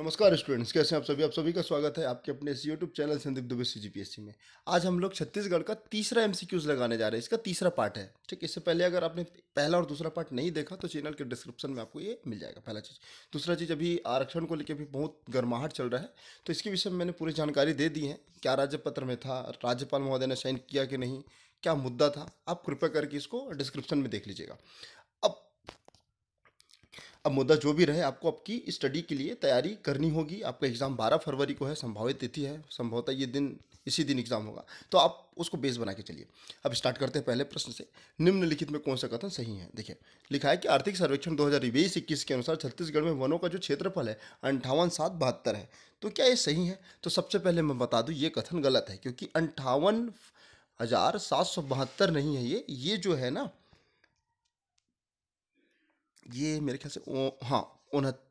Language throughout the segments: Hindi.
नमस्कार स्टूडेंट्स कैसे हैं आप सभी आप सभी का स्वागत है आपके अपने इस YouTube channel Sandeep Dubey C G में आज हम लोग छत्तीसगढ़ का तीसरा एम लगाने जा रहे हैं इसका तीसरा पार्ट है ठीक इससे पहले अगर आपने पहला और दूसरा पार्ट नहीं देखा तो चैनल के डिस्क्रिप्शन में आपको ये मिल जाएगा पहला चीज़ दूसरा चीज़ अभी आरक्षण को लेकर भी बहुत गर्माहट चल रहा है तो इसके विषय में मैंने पूरी जानकारी दे दी है क्या राज्य पत्र में था राज्यपाल महोदय ने साइन किया कि नहीं क्या मुद्दा था आप कृपया करके इसको डिस्क्रिप्शन में देख लीजिएगा अब मुद्दा जो भी रहे आपको आपकी स्टडी के लिए तैयारी करनी होगी आपका एग्ज़ाम बारह फरवरी को है संभावित तिथि है संभवतः ये दिन इसी दिन एग्ज़ाम होगा तो आप उसको बेस बना के चलिए अब स्टार्ट करते हैं पहले प्रश्न से निम्नलिखित में कौन सा कथन सही है देखिए लिखा है कि आर्थिक सर्वेक्षण दो हज़ार बीस इक्कीस के अनुसार छत्तीसगढ़ में वनों का जो क्षेत्रफल है अंठावन सात बहत्तर है तो क्या ये सही है तो सबसे पहले मैं बता दूँ ये कथन गलत है क्योंकि अंठावन हज़ार सात सौ बहत्तर नहीं है ये ये जो है ना ये मेरे ख्याल से हाँ उनहत्तर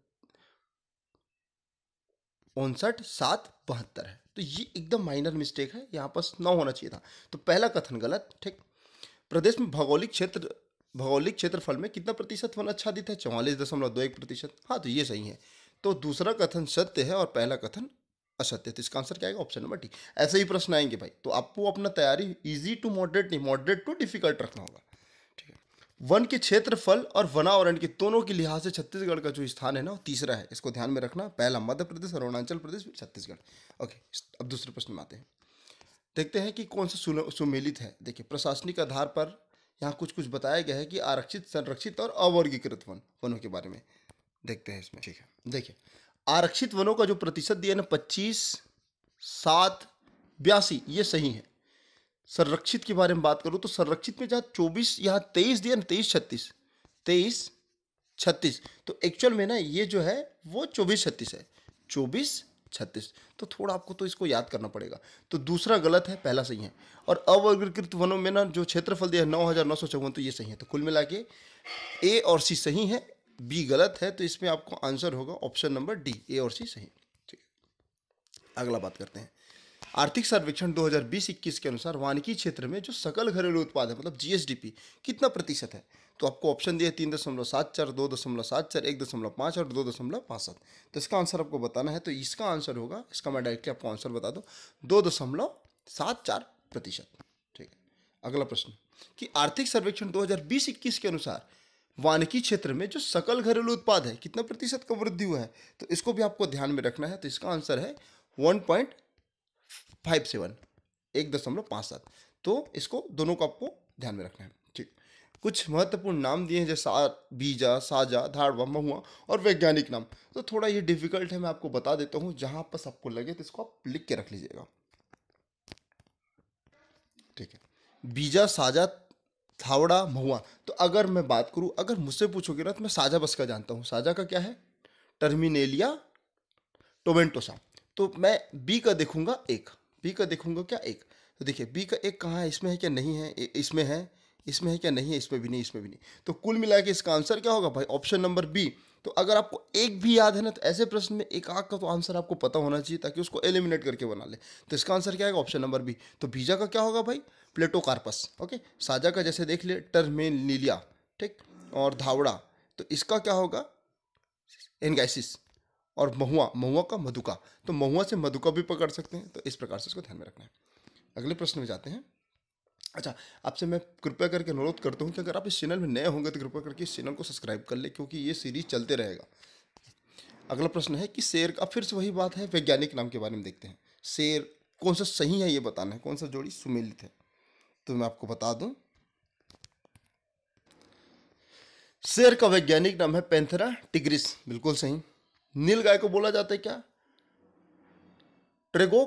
उनसठ सात बहत्तर है तो ये एकदम माइनर मिस्टेक है यहाँ पर न होना चाहिए था तो पहला कथन गलत ठीक प्रदेश में भौगोलिक क्षेत्र भौगोलिक क्षेत्रफल में कितना प्रतिशत वन आच्छादित है चौवालीस दशमलव दो एक प्रतिशत हाँ तो ये सही है तो दूसरा कथन सत्य है और पहला कथन असत्य तो इसका आंसर क्या आएगा ऑप्शन नंबर डी ऐसे ही प्रश्न आएंगे भाई तो आपको अपना तैयारी इजी टू मॉडरेट नहीं मॉडरेट टू डिफिकल्ट रखना होगा वन के क्षेत्रफल और वनावरण के दोनों के लिहाज से छत्तीसगढ़ का जो स्थान है ना वो तीसरा है इसको ध्यान में रखना पहला मध्य प्रदेश अरुणाचल प्रदेश फिर छत्तीसगढ़ ओके अब दूसरे प्रश्न में आते हैं देखते हैं कि कौन सा सुमेलित है देखिए प्रशासनिक आधार पर यहाँ कुछ कुछ बताया गया है कि आरक्षित संरक्षित और अवर्गीकृत वन वनों के बारे में देखते हैं इसमें ठीक है देखिए आरक्षित वनों का जो प्रतिशत दिया ना पच्चीस सात बयासी ये सही है संरक्षित के बारे में बात करूँ तो संरक्षित में जहाँ चौबीस यहाँ तेईस दिया ना तेईस छत्तीस तेईस छत्तीस तो एक्चुअल में ना ये जो है वो चौबीस छत्तीस है चौबीस छत्तीस तो थोड़ा आपको तो इसको याद करना पड़ेगा तो दूसरा गलत है पहला सही है और अवर्गीकृत वनों में ना जो क्षेत्रफल दिया है नौ हज़ार नौ सौ चौवन तो ये सही है तो कुल मिला के ए और सी सही है बी गलत है तो इसमें आपको आंसर होगा ऑप्शन नंबर डी ए और सी सही ठीक है अगला बात करते हैं आर्थिक सर्वेक्षण 2020-21 के अनुसार वानिकी क्षेत्र में जो सकल घरेलू उत्पाद है मतलब जीएसडीपी कितना प्रतिशत है तो आपको ऑप्शन दिया तीन दशमलव सात चार दो दशमलव सात चार एक दशमलव पाँच और दो दशमलव पाँच सात तो इसका आंसर आपको बताना है तो इसका आंसर होगा इसका मैं डायरेक्टली आपको आंसर बता दूँ दो दशमलव सात चार प्रतिशत ठीक है अगला प्रश्न कि आर्थिक सर्वेक्षण 2020-21 के अनुसार वानिकी क्षेत्र में जो सकल घरेलू उत्पाद है कितना प्रतिशत का वृद्धि हुआ है तो इसको भी आपको ध्यान में रखना है तो इसका आंसर है वन पॉइंट फाइव सेवन एक दशमलव पाँच सात तो इसको दोनों को आपको ध्यान में रखना है ठीक कुछ महत्वपूर्ण नाम दिए हैं जैसे बीजा साजा धाड़वा महुआ और वैज्ञानिक नाम तो थोड़ा ये डिफिकल्ट है मैं आपको बता देता हूँ जहाँ पर सबको लगे तो इसको आप लिख के रख लीजिएगा ठीक है बीजा साजा थावड़ा महुआ तो अगर मैं बात करूँ अगर मुझसे पूछोगे ना तो मैं साझा बस का जानता हूँ साजा का क्या है टर्मिनेलिया टोमेंटोसा तो मैं बी का देखूंगा एक बी का देखूंगा क्या एक तो देखिए बी का एक कहाँ है इसमें है क्या नहीं है इसमें है इसमें है क्या नहीं है इसमें भी नहीं इसमें भी नहीं तो कुल मिला के इसका आंसर क्या होगा भाई ऑप्शन नंबर बी तो अगर आपको एक भी याद है ना तो ऐसे प्रश्न में एक आग का तो आंसर आपको पता होना चाहिए ताकि उसको एलिमिनेट करके बना ले तो इसका आंसर क्या है ऑप्शन नंबर बी तो बीजा का क्या होगा भाई प्लेटोकार्पस ओके साजा का जैसे देख ले टर्मेन नीलिया ठीक और धावड़ा तो इसका क्या होगा एनगैसिस और महुआ महुआ का मधुका तो महुआ से मधुका भी पकड़ सकते हैं तो इस प्रकार से इसको ध्यान में रखना है अगले प्रश्न में जाते हैं अच्छा आपसे मैं कृपया करके अनुरोध करता हूँ कि अगर आप इस चैनल में नए होंगे तो कृपया करके इस चैनल को सब्सक्राइब कर ले क्योंकि ये सीरीज चलते रहेगा अगला प्रश्न है कि शेर का फिर से वही बात है वैज्ञानिक नाम के बारे में देखते हैं शेर कौन सा सही है ये बताना है कौन सा जोड़ी सुमेलित है तो मैं आपको बता दूं शेर का वैज्ञानिक नाम है पेंथरा टिग्रिस बिल्कुल सही नील गाय को बोला जाता है क्या ट्रेगो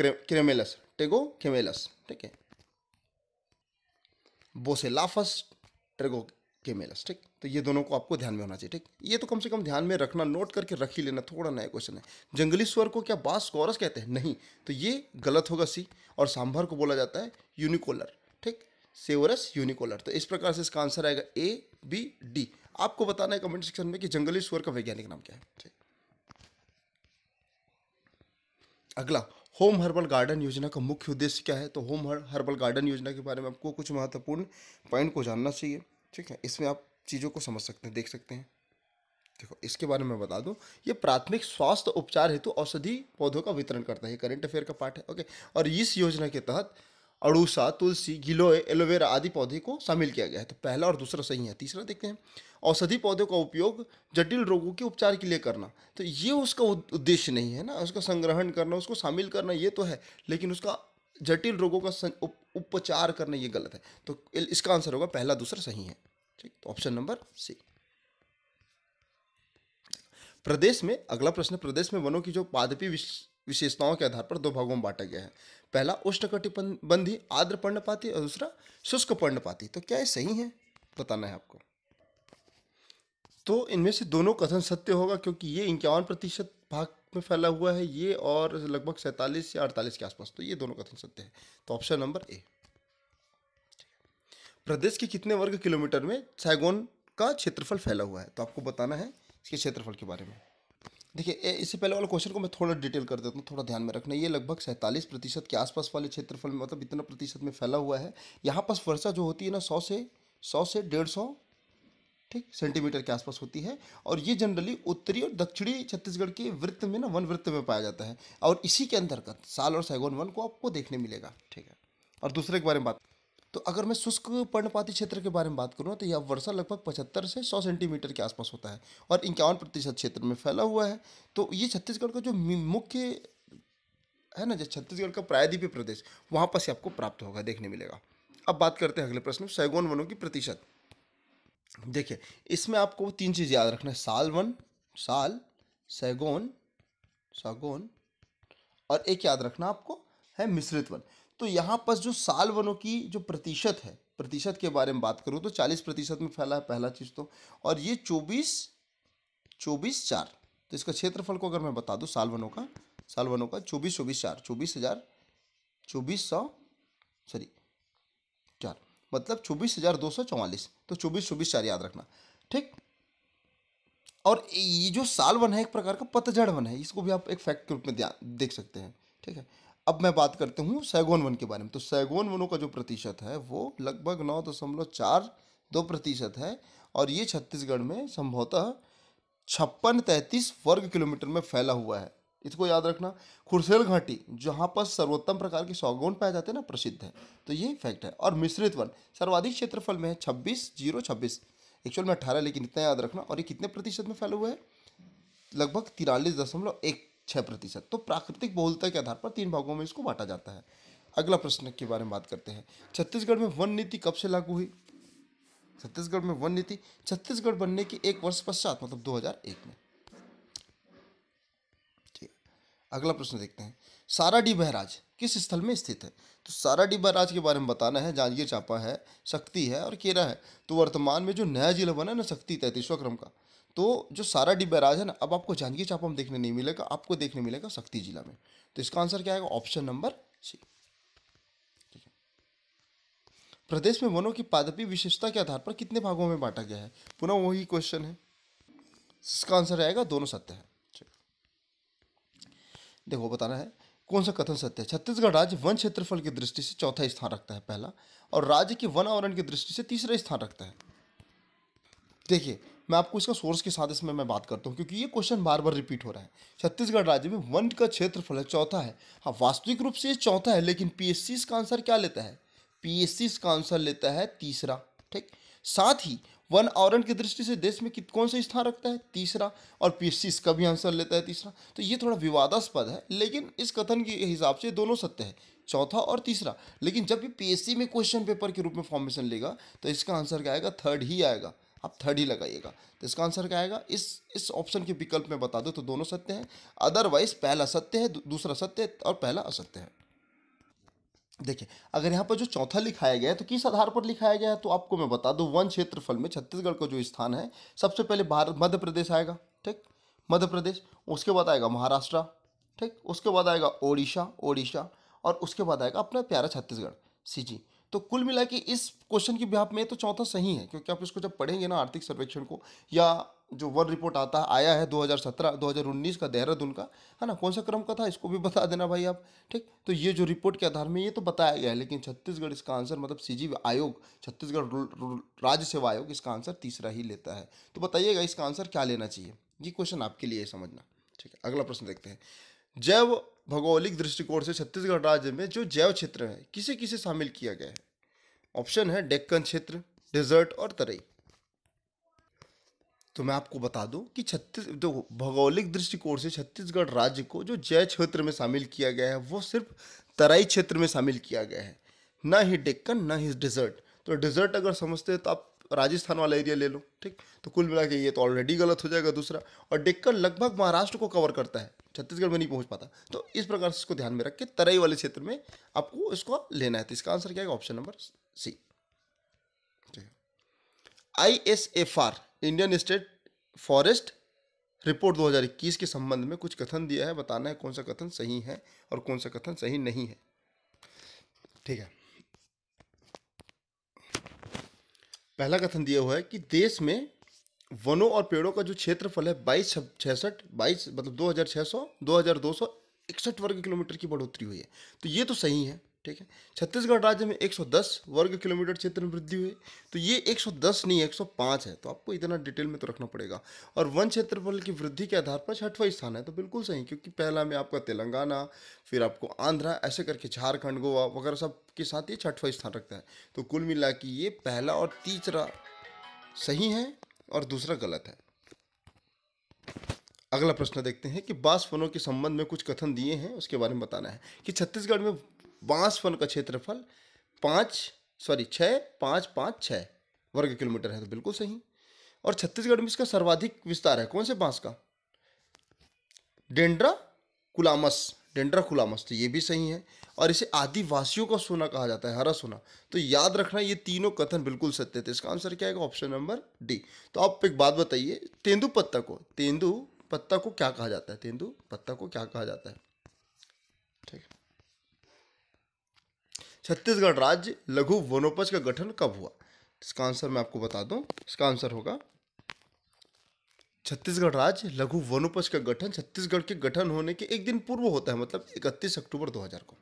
क्रेमेलस ट्रेगो केमेलस ठीक है बोसेलाफस ट्रेगो केमेलस ठीक तो ये दोनों को आपको ध्यान में होना चाहिए ठीक ये तो कम से कम ध्यान में रखना नोट करके रख ही लेना थोड़ा नया क्वेश्चन है जंगली स्वर को क्या बास कोरस कहते हैं नहीं तो ये गलत होगा सी और सांभर को बोला जाता है यूनिकोलर ठीक सेवरस यूनिकोलर तो इस प्रकार से इसका आंसर आएगा ए बी डी आपको बताना है कमेंट सेक्शन में कि जंगली सुअर का वैज्ञानिक नाम क्या है ठीक अगला होम हर्बल गार्डन योजना का मुख्य उद्देश्य क्या है तो होम हर्बल गार्डन योजना के बारे में आपको कुछ महत्वपूर्ण पॉइंट को जानना चाहिए ठीक है इसमें आप चीज़ों को समझ सकते हैं देख सकते हैं देखो इसके बारे में बता दूं ये प्राथमिक स्वास्थ्य उपचार हेतु औषधि पौधों का वितरण करता है करंट अफेयर का पार्ट है ओके और इस योजना के तहत अड़ूसा तुलसी गिलोय एलोवेरा आदि पौधे को शामिल किया गया है तो पहला और दूसरा सही है तीसरा देखते हैं औषधि पौधों का उपयोग जटिल रोगों के उपचार के लिए करना तो ये उसका उद्देश्य नहीं है ना उसका संग्रहण करना उसको शामिल करना ये तो है लेकिन उसका जटिल रोगों का उप, उपचार करना ये गलत है तो इसका आंसर होगा पहला दूसरा सही है ठीक तो ऑप्शन नंबर सी प्रदेश में अगला प्रश्न प्रदेश में वनों की जो पादपी विशेषताओं के आधार पर दो भागों में बांटा गया है पहला उष्णकटिबंधी आर्द्र पर्णपाती और दूसरा शुष्क पर्णपाती तो क्या ये सही है बताना है आपको तो इनमें से दोनों कथन सत्य होगा क्योंकि ये इक्यावन प्रतिशत भाग में फैला हुआ है ये और लगभग सैंतालीस या अड़तालीस के आसपास तो ये दोनों कथन सत्य है तो ऑप्शन नंबर ए प्रदेश के कितने वर्ग किलोमीटर में सैगोन का क्षेत्रफल फैला हुआ है तो आपको बताना है इसके क्षेत्रफल के बारे में देखिए इससे पहले वाला क्वेश्चन को मैं थोड़ा डिटेल कर देता हूँ थोड़ा ध्यान में रखना ये लगभग सैंतालीस प्रतिशत के आसपास वाले क्षेत्रफल में मतलब इतना प्रतिशत में फैला हुआ है यहाँ पास वर्षा जो होती है ना सौ से सौ से डेढ़ सौ ठीक सेंटीमीटर के आसपास होती है और ये जनरली उत्तरी और दक्षिणी छत्तीसगढ़ के वृत्त में ना वन वृत्त में पाया जाता है और इसी के अंतर्गत साल और सैगोन वन को आपको देखने मिलेगा ठीक है और दूसरे के बारे में बात तो अगर मैं शुष्क पर्णपाती क्षेत्र के बारे में बात करूँ तो यह वर्षा लगभग पचहत्तर से सौ सेंटीमीटर के आसपास होता है और इक्यावन प्रतिशत क्षेत्र में फैला हुआ है तो ये छत्तीसगढ़ का जो मुख्य है ना जो छत्तीसगढ़ का प्रायद्वीपीय प्रदेश वहाँ पर से आपको प्राप्त होगा देखने मिलेगा अब बात करते हैं अगले प्रश्न सैगोन वनों की प्रतिशत देखिए इसमें आपको तीन चीज़ याद रखना है साल वन साल सैगोन सागोन और एक याद रखना आपको है मिश्रित वन तो यहाँ पर जो साल वनों की जो प्रतिशत है प्रतिशत के बारे में बात करूँ तो चालीस प्रतिशत में फैला है पहला चीज़ तो और ये चौबीस चौबीस चार तो इसका क्षेत्रफल को अगर मैं बता दूँ साल वनों का साल वनों का चौबीस चौबीस चार चौबीस हज़ार चौबीस सौ सॉरी चार मतलब चौबीस हज़ार दो सौ चौवालीस तो चौबीस चौबीस चार याद रखना ठीक और ये जो साल वन है एक प्रकार का पतझड़ वन है इसको भी आप एक फैक्ट के रूप में देख सकते हैं ठीक है अब मैं बात करते हूँ सैगोन वन के बारे में तो सैगोन वनों का जो प्रतिशत है वो लगभग नौ दशमलव चार दो प्रतिशत है और ये छत्तीसगढ़ में संभवतः छप्पन तैंतीस वर्ग किलोमीटर में फैला हुआ है इसको याद रखना खुरसेल घाटी जहाँ पर सर्वोत्तम प्रकार के सौगोन पाए जाते हैं ना प्रसिद्ध है तो ये फैक्ट है और मिश्रित वन सर्वाधिक क्षेत्रफल में है छब्बीस जीरो छब्बीस एक्चुअल में अठारह लेकिन इतना याद रखना और ये कितने प्रतिशत में फैला हुआ है लगभग तिरालीस दशमलव एक छः प्रतिशत तो प्राकृतिक बहुलता के आधार पर तीन भागों में इसको बांटा जाता है अगला प्रश्न के बारे में बात करते हैं छत्तीसगढ़ में वन नीति कब से लागू हुई छत्तीसगढ़ में वन नीति छत्तीसगढ़ बनने के एक वर्ष पश्चात मतलब 2001 में ठीक अगला प्रश्न देखते हैं सारा डी बहराज किस स्थल में स्थित है तो सारा डी बहराज के बारे में बताना है जांजगीर चांपा है शक्ति है और केरा है तो वर्तमान में जो नया जिला बना है ना शक्ति तैतीसवा क्रम का तो जो सारा डी बैराज है ना अब आपको जांजगीर चांपा में देखने नहीं मिलेगा आपको देखने मिलेगा शक्ति जिला में तो इसका आंसर क्या आएगा ऑप्शन नंबर सी प्रदेश में वनों की पादपी विशेषता के आधार पर कितने भागों में बांटा गया है पुनः वही क्वेश्चन है इसका आंसर आएगा दोनों सत्य है देखो बताना है कौन सा कथन सत्य है छत्तीसगढ़ राज्य वन क्षेत्रफल की दृष्टि से चौथा स्थान रखता है पहला और राज्य के वन आवरण की दृष्टि से तीसरा स्थान रखता है देखिए मैं आपको इसका सोर्स के साथ इसमें मैं बात करता हूँ क्योंकि ये क्वेश्चन बार बार रिपीट हो रहा है छत्तीसगढ़ राज्य में वन का क्षेत्रफल चौथा है हाँ वास्तविक रूप से ये चौथा है लेकिन पी इसका आंसर क्या लेता है पी इसका आंसर लेता है तीसरा ठीक साथ ही वन आवरण की दृष्टि से देश में कित कौन सा स्थान रखता है तीसरा और पीएससी इसका भी आंसर लेता है तीसरा तो ये थोड़ा विवादास्पद है लेकिन इस कथन के हिसाब से दोनों सत्य है चौथा और तीसरा लेकिन जब भी पीएससी में क्वेश्चन पेपर के रूप में फॉर्मेशन लेगा तो इसका आंसर क्या आएगा थर्ड ही आएगा आप थर्ड ही लगाइएगा तो इसका आंसर क्या आएगा इस इस ऑप्शन के विकल्प में बता दो तो दोनों सत्य हैं अदरवाइज पहला सत्य है दूसरा सत्य और पहला असत्य है देखिए अगर यहाँ पर जो चौथा लिखाया गया है तो किस आधार पर लिखाया गया है तो आपको मैं बता दूँ वन क्षेत्रफल में छत्तीसगढ़ का जो स्थान है सबसे पहले भारत मध्य प्रदेश आएगा ठीक मध्य प्रदेश उसके बाद आएगा महाराष्ट्र ठीक उसके बाद आएगा ओडिशा ओडिशा और उसके बाद आएगा अपना प्यारा छत्तीसगढ़ सी जी तो कुल मिला कि इस क्वेश्चन की व्याप में तो चौथा सही है क्योंकि आप इसको जब पढ़ेंगे ना आर्थिक सर्वेक्षण को या जो वन रिपोर्ट आता आया है 2017 2019 का देहरादून का है ना कौन सा क्रम का था इसको भी बता देना भाई आप ठीक तो ये जो रिपोर्ट के आधार में ये तो बताया गया है लेकिन छत्तीसगढ़ इसका आंसर मतलब सी आयोग छत्तीसगढ़ राज्य सेवा आयोग इसका आंसर तीसरा ही लेता है तो बताइएगा इसका आंसर क्या लेना चाहिए ये क्वेश्चन आपके लिए समझना ठीक है अगला प्रश्न देखते हैं जैव भौगोलिक दृष्टिकोण से छत्तीसगढ़ राज्य में जो जैव क्षेत्र है किसे किसे शामिल किया गया है ऑप्शन है डेक्कन क्षेत्र डेजर्ट और तराई तो मैं आपको बता दूं कि छत्तीस जो तो भौगोलिक दृष्टिकोण से छत्तीसगढ़ राज्य को जो जैव क्षेत्र में शामिल किया गया है वो सिर्फ तराई क्षेत्र में शामिल किया गया है ना ही डेक्कन ना ही डेजर्ट तो डेजर्ट अगर समझते हैं तो आप राजस्थान वाला एरिया ले लो ठीक तो कुल मिला के ये तो ऑलरेडी गलत हो जाएगा दूसरा और डेक्कन लगभग महाराष्ट्र को कवर करता है छत्तीसगढ़ में नहीं पहुंच पाता तो इस प्रकार से इसको ध्यान में रख के तराई वाले क्षेत्र में आपको इसको लेना है तो इसका आंसर क्या है option number C I S F R Indian state forest report 2021 के संबंध में कुछ कथन दिया है बताना है कौन सा कथन सही है और कौन सा कथन सही नहीं है ठीक है पहला कथन दिया हुआ है कि देश में वनों और पेड़ों का जो क्षेत्रफल है बाईस छसठ बाईस मतलब दो हज़ार छः सौ दो हज़ार दो सौ इकसठ वर्ग किलोमीटर की बढ़ोतरी हुई है तो ये तो सही है ठीक है छत्तीसगढ़ राज्य में 110 वर्ग किलोमीटर क्षेत्र में वृद्धि हुई तो ये 110 नहीं 105 है तो आपको इतना डिटेल में तो रखना पड़ेगा और वन क्षेत्रफल की वृद्धि के आधार पर छठवा स्थान है तो बिल्कुल सही क्योंकि पहला में आपका तेलंगाना फिर आपको आंध्रा ऐसे करके झारखंड गोवा वगैरह सब के साथ ये छठवा स्थान रखता है तो कुल मिला ये पहला और तीसरा सही है और दूसरा गलत है अगला प्रश्न देखते हैं कि बांस फनों के संबंध में कुछ कथन दिए हैं उसके बारे में बताना है कि छत्तीसगढ़ में बांस फन का क्षेत्रफल पाँच सॉरी छः पाँच पाँच छः वर्ग किलोमीटर है तो बिल्कुल सही और छत्तीसगढ़ में इसका सर्वाधिक विस्तार है कौन से बांस का डेंड्रा कुलामस टेंडर खुला मस्त ये भी सही है और इसे आदिवासियों का सोना कहा जाता है हरा सोना तो याद रखना ये तीनों कथन बिल्कुल सत्य थे इसका आंसर क्या है ऑप्शन नंबर डी तो आप एक बात बताइए तेंदु पत्ता को तेंदु पत्ता को क्या कहा जाता है तेंदु पत्ता को क्या कहा जाता है ठीक है छत्तीसगढ़ राज्य लघु वनोपज का गठन कब हुआ इसका आंसर मैं आपको बता दूं इसका आंसर होगा छत्तीसगढ़ राज्य लघु वनोपज का गठन छत्तीसगढ़ के गठन होने के एक दिन पूर्व होता है मतलब इकतीस अक्टूबर 2000 को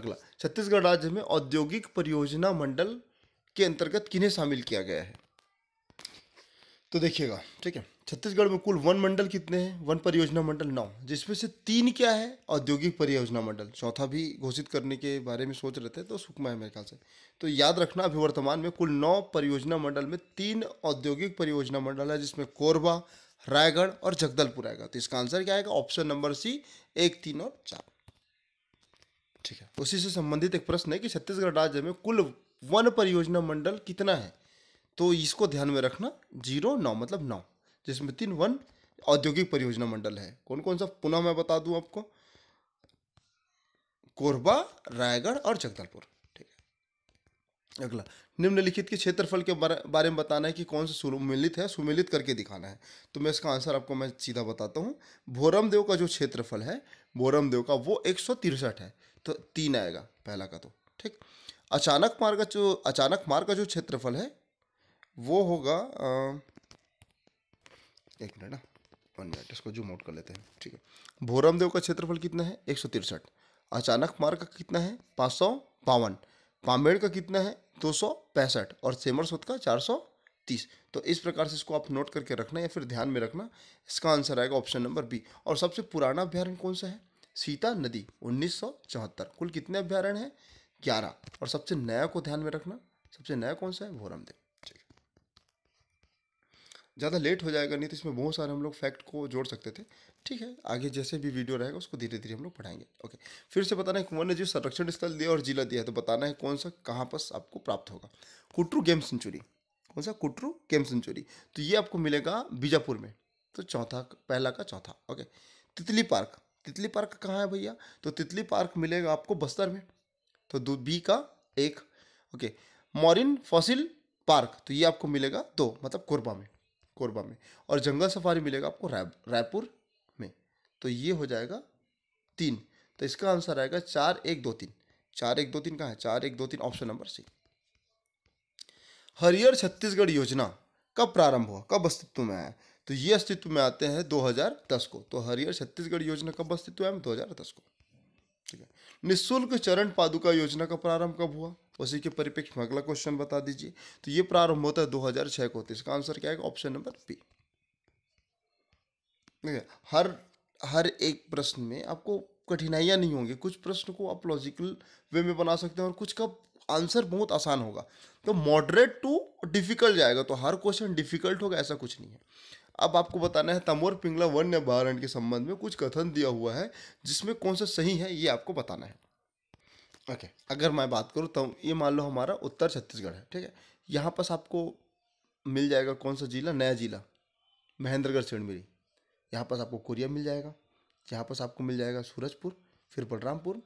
अगला छत्तीसगढ़ राज्य में औद्योगिक परियोजना मंडल के अंतर्गत किन्हें शामिल किया गया है तो देखिएगा ठीक है छत्तीसगढ़ में कुल वन मंडल कितने हैं वन परियोजना मंडल नौ जिसमें से तीन क्या है औद्योगिक परियोजना मंडल चौथा भी घोषित करने के बारे में सोच रहे थे तो सुकमा है मेरे ख्याल से तो याद रखना अभी वर्तमान में कुल नौ परियोजना मंडल में तीन औद्योगिक परियोजना मंडल है जिसमें कोरबा रायगढ़ और जगदलपुर आएगा तो इसका आंसर क्या आएगा ऑप्शन नंबर सी एक तीन और चार ठीक है उसी से संबंधित एक प्रश्न है कि छत्तीसगढ़ राज्य में कुल वन परियोजना मंडल कितना है तो इसको ध्यान में रखना जीरो नौ मतलब नौ जिसमें तीन वन औद्योगिक परियोजना मंडल है कौन कौन सा पुनः मैं बता दूं आपको कोरबा रायगढ़ और जगदलपुर ठीक है अगला निम्नलिखित के क्षेत्रफल के बारे में बताना है कि कौन सा सुमिलित है सुमिलित करके दिखाना है तो मैं इसका आंसर आपको मैं सीधा बताता हूँ भोरमदेव का जो क्षेत्रफल है भोरमदेव का वो एक है तो तीन आएगा पहला का तो ठीक अचानक मार्ग का जो अचानक मार्ग का जो क्षेत्रफल है वो होगा आ, एक मिनट ना वन मिनट इसको जूम आउट कर लेते हैं ठीक है भोरमदेव का क्षेत्रफल कितना है एक सौ तिरसठ अचानक मार्ग का कितना है पाँच सौ बावन पामेड़ का कितना है दो सौ पैंसठ और सेमरसोत का चार सौ तीस तो इस प्रकार से इसको आप नोट करके रखना या फिर ध्यान में रखना इसका आंसर आएगा ऑप्शन नंबर बी और सबसे पुराना अभ्यारण्य कौन सा है सीता नदी उन्नीस कुल कितने अभ्यारण्य हैं ग्यारह और सबसे नया को ध्यान में रखना सबसे नया कौन सा है भोरमदेव ज़्यादा लेट हो जाएगा नहीं तो इसमें बहुत सारे हम लोग फैक्ट को जोड़ सकते थे ठीक है आगे जैसे भी वीडियो रहेगा उसको धीरे धीरे हम लोग पढ़ाएंगे ओके फिर से बताना है कुंवर ने जो संरक्षण स्थल दिया और जिला दिया है तो बताना है कौन सा कहाँ पर आपको प्राप्त होगा कुट्रू गेम सेंचुरी कौन सा कुट्रू गेम सेंचुरी तो ये आपको मिलेगा बीजापुर में तो चौथा पहला का चौथा ओके तितली पार्क तितली पार्क कहाँ है भैया तो तितली पार्क मिलेगा आपको बस्तर में तो दो बी का एक ओके मॉरिन फॉसिल पार्क तो ये आपको मिलेगा दो मतलब कोरबा में कोरबा में और जंगल सफारी मिलेगा आपको रायपुर में तो ये हो जाएगा तीन तो इसका आंसर आएगा चार एक दो तीन चार एक दो तीन कहाँ है चार एक दो तीन ऑप्शन नंबर सी हरियर छत्तीसगढ़ योजना कब प्रारंभ हुआ कब अस्तित्व में आया तो ये अस्तित्व में आते हैं 2010 को तो हरियर छत्तीसगढ़ योजना कब अस्तित्व में हजार दस को ठीक है निःशुल्क चरण पादुका योजना का प्रारंभ कब हुआ उसी के परिप्रेक्ष्य में अगला क्वेश्चन बता दीजिए तो ये प्रारंभ होता है 2006 को इसका आंसर क्या है ऑप्शन नंबर बी हर हर एक प्रश्न में आपको कठिनाइयाँ नहीं होंगी कुछ प्रश्न को आप लॉजिकल वे में बना सकते हैं और कुछ का आंसर बहुत आसान होगा तो मॉडरेट टू डिफिकल्ट जाएगा तो हर क्वेश्चन डिफिकल्ट होगा ऐसा कुछ नहीं है अब आपको बताना है तमोर पिंगला वन्य अभ्यारण्य के संबंध में कुछ कथन दिया हुआ है जिसमें कौन सा सही है ये आपको बताना है ओके okay. अगर मैं बात करूँ तो ये मान लो हमारा उत्तर छत्तीसगढ़ है ठीक है यहाँ पास आपको मिल जाएगा कौन सा जिला नया जिला महेंद्रगढ़ सेणमिरी यहाँ पास आपको कोरिया मिल जाएगा यहाँ पास आपको मिल जाएगा सूरजपुर फिर बलरामपुर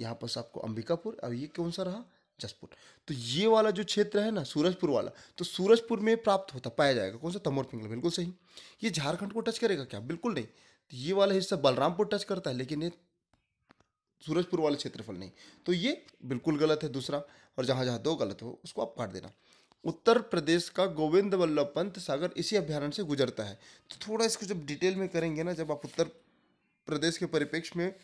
यहाँ पास आपको अंबिकापुर और ये कौन सा रहा जसपुर तो ये वाला जो क्षेत्र है ना सूरजपुर वाला तो सूरजपुर में प्राप्त होता पाया जाएगा कौन सा तमोर पिंगला बिल्कुल सही ये झारखंड को टच करेगा क्या बिल्कुल नहीं तो ये वाला हिस्सा बलरामपुर टच करता है लेकिन ये सूरजपुर वाले क्षेत्रफल नहीं तो ये बिल्कुल गलत है दूसरा और जहाँ जहाँ दो गलत हो उसको आप काट देना उत्तर प्रदेश का गोविंद वल्लभ पंत सागर इसी अभ्यारण्य से गुजरता है तो थोड़ा इसको जब डिटेल में करेंगे ना जब आप उत्तर प्रदेश के परिप्रेक्ष्य में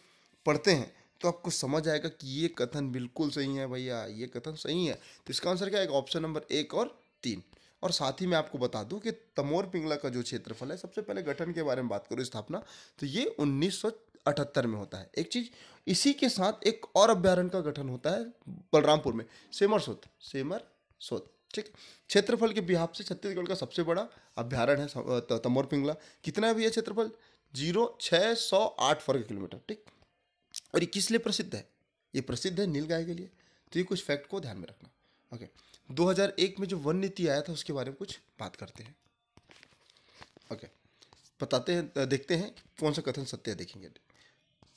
पढ़ते हैं तो आपको समझ आएगा कि ये कथन बिल्कुल सही है भैया ये कथन सही है तो इसका आंसर क्या है ऑप्शन नंबर एक और तीन और साथ ही मैं आपको बता दूं कि तमोर पिंगला का जो क्षेत्रफल है सबसे पहले गठन के बारे में बात करूँ स्थापना तो ये उन्नीस अठहत्तर में होता है एक चीज़ इसी के साथ एक और अभ्यारण्य का गठन होता है बलरामपुर में सेमर सोत सेमर सोत ठीक क्षेत्रफल के बिहाब से छत्तीसगढ़ का सबसे बड़ा अभ्यारण है तमोर पिंगला कितना भी है क्षेत्रफल जीरो छः सौ आठ वर्ग किलोमीटर ठीक और ये किस लिए प्रसिद्ध है ये प्रसिद्ध है नील गाय के लिए तो ये कुछ फैक्ट को ध्यान में रखना ओके 2001 में जो वन नीति आया था उसके बारे में कुछ बात करते हैं ओके बताते हैं देखते हैं कौन सा कथन सत्य देखेंगे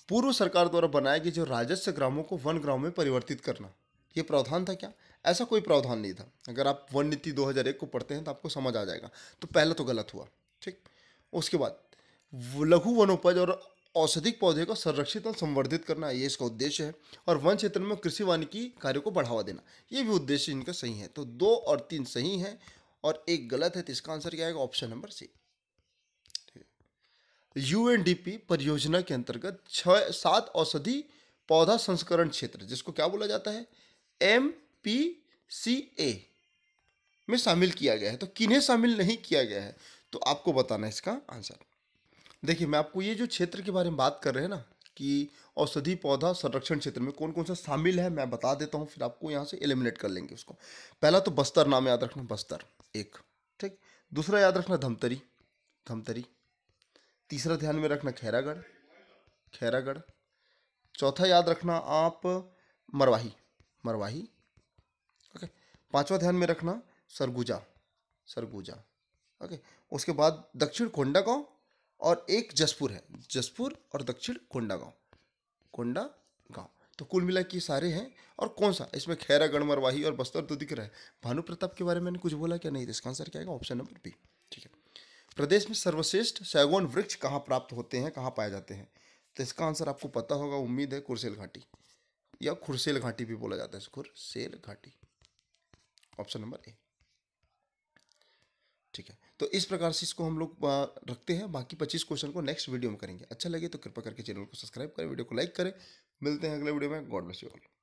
पूर्व सरकार द्वारा बनाए गए जो राजस्व ग्रामों को वन ग्राम में परिवर्तित करना ये प्रावधान था क्या ऐसा कोई प्रावधान नहीं था अगर आप वन नीति दो को पढ़ते हैं तो आपको समझ आ जाएगा तो पहला तो गलत हुआ ठीक उसके बाद लघु वनोपज और औषधिक पौधे को संरक्षित और संवर्धित करना ये इसका उद्देश्य है और वन क्षेत्र में कृषि वानिकी कार्यों को बढ़ावा देना ये भी उद्देश्य इनका सही है तो दो और तीन सही हैं और एक गलत है तो इसका आंसर क्या आएगा ऑप्शन नंबर सी यूएनडीपी परियोजना के अंतर्गत छः सात औषधि पौधा संस्करण क्षेत्र जिसको क्या बोला जाता है एम पी सी ए में शामिल किया गया है तो किन्हें शामिल नहीं किया गया है तो आपको बताना है इसका आंसर देखिए मैं आपको ये जो क्षेत्र के बारे में बात कर रहे हैं ना कि औषधि पौधा संरक्षण क्षेत्र में कौन कौन सा शामिल है मैं बता देता हूँ फिर आपको यहाँ से एलिमिनेट कर लेंगे उसको पहला तो बस्तर नाम याद रखना बस्तर एक ठीक दूसरा याद रखना धमतरी धमतरी तीसरा ध्यान में रखना खैरागढ़ खैरागढ़ चौथा याद रखना आप मरवाही मरवाही ओके पांचवा ध्यान में रखना सरगुजा सरगुजा ओके उसके बाद दक्षिण कोंडा और एक जसपुर है जसपुर और दक्षिण कोंडा कोंडा गाँव तो कुल मिला के सारे हैं और कौन सा इसमें खैरागढ़ मरवाही और बस्तर तो दिख रहा है भानु प्रताप के बारे में मैंने कुछ बोला क्या नहीं तो इसका आंसर क्या है ऑप्शन नंबर बी ठीक है प्रदेश में सर्वश्रेष्ठ सैगोन वृक्ष कहाँ प्राप्त होते हैं कहाँ पाए जाते हैं तो इसका आंसर आपको पता होगा उम्मीद है कुरसेल घाटी या खुरसेल घाटी भी बोला जाता है खुरसेल घाटी ऑप्शन नंबर ए ठीक है तो इस प्रकार से इसको हम लोग रखते हैं बाकी पच्चीस क्वेश्चन को नेक्स्ट वीडियो में करेंगे अच्छा लगे तो कृपा करके चैनल को सब्सक्राइब करें वीडियो को लाइक करें मिलते हैं अगले वीडियो में गॉड ब्लेस यू ऑल